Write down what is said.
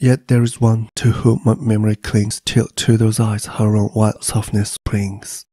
Yet there is one to whom my memory clings, till to those eyes her own wild softness springs.